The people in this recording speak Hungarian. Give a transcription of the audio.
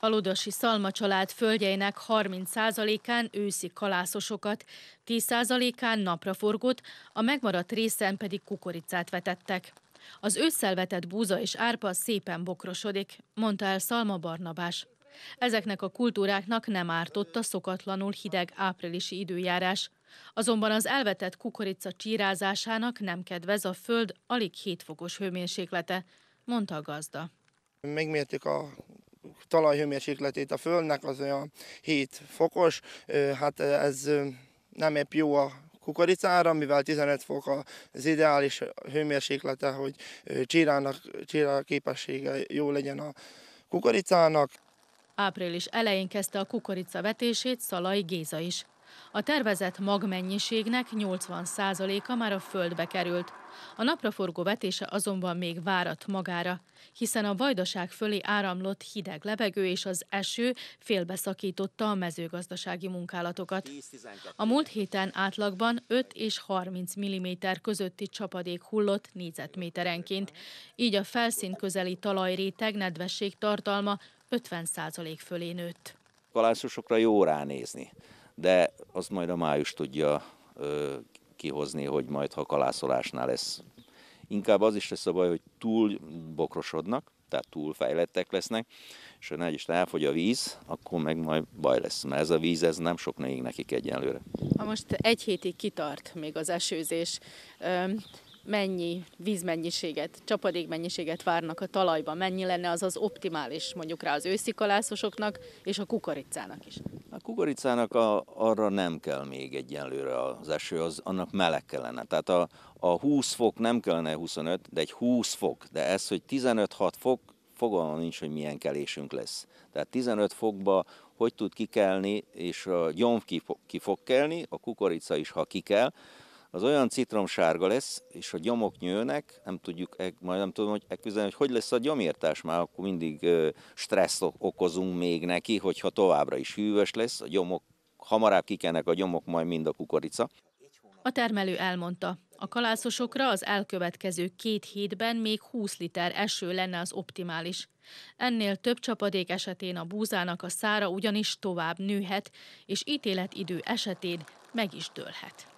A Ludasi Szalma család földjeinek 30%-án őszi kalászosokat, 10%-án napraforgót, a megmaradt részen pedig kukoricát vetettek. Az ősszel vetett búza és árpa szépen bokrosodik, mondta el Szalma Barnabás. Ezeknek a kultúráknak nem ártott a szokatlanul hideg áprilisi időjárás. Azonban az elvetett kukorica csírázásának nem kedvez a föld alig 7 fokos hőmérséklete, mondta a gazda. Megmértük a talajhőmérsékletét a földnek, az olyan 7 fokos, hát ez nem épp jó a kukoricára, mivel 15 fok az ideális hőmérséklete, hogy csírának, csírá képessége jó legyen a kukoricának. Április elején kezdte a kukorica vetését Szalai Géza is. A tervezett magmennyiségnek 80%-a már a földbe került. A napraforgó vetése azonban még várat magára, hiszen a vajdaság fölé áramlott hideg levegő és az eső félbeszakította a mezőgazdasági munkálatokat. A múlt héten átlagban 5 és 30 mm közötti csapadék hullott négyzetméterenként, így a felszín közeli talajréteg nedvesség tartalma 50% fölé nőtt. Kalászusokra jó ránézni de az majd a május tudja ö, kihozni, hogy majd ha kalászolásnál lesz. Inkább az is lesz a baj, hogy túl bokrosodnak, tehát túl fejlettek lesznek, és ha ne is elfogy a víz, akkor meg majd baj lesz, mert ez a víz ez nem sok még nekik egyenlőre. Ha most egy hétig kitart még az esőzés, mennyi vízmennyiséget, csapadékmennyiséget várnak a talajban, mennyi lenne az az optimális mondjuk rá az őszi kalászosoknak és a kukoricának is? kukoricának a, arra nem kell még egyenlőre az eső, az, annak meleg kellene. Tehát a, a 20 fok nem kellene 25, de egy 20 fok, de ez, hogy 15-6 fok, fogalma nincs, hogy milyen kelésünk lesz. Tehát 15 fokba hogy tud kikelni, és a gyomb ki, ki fog kelni, a kukorica is, ha kikel, az olyan citromsárga lesz, és a gyomok nyőnek, nem tudjuk, e- majd nem tudom, hogy elküzdeni, hogy hogy lesz a gyomírtás, már akkor mindig stressz okozunk még neki, hogyha továbbra is hűvös lesz, a gyomok, hamarabb kikenek a gyomok, majd mind a kukorica. A termelő elmondta, a kalászosokra az elkövetkező két hétben még 20 liter eső lenne az optimális. Ennél több csapadék esetén a búzának a szára ugyanis tovább nőhet, és ítéletidő esetén meg is dőlhet.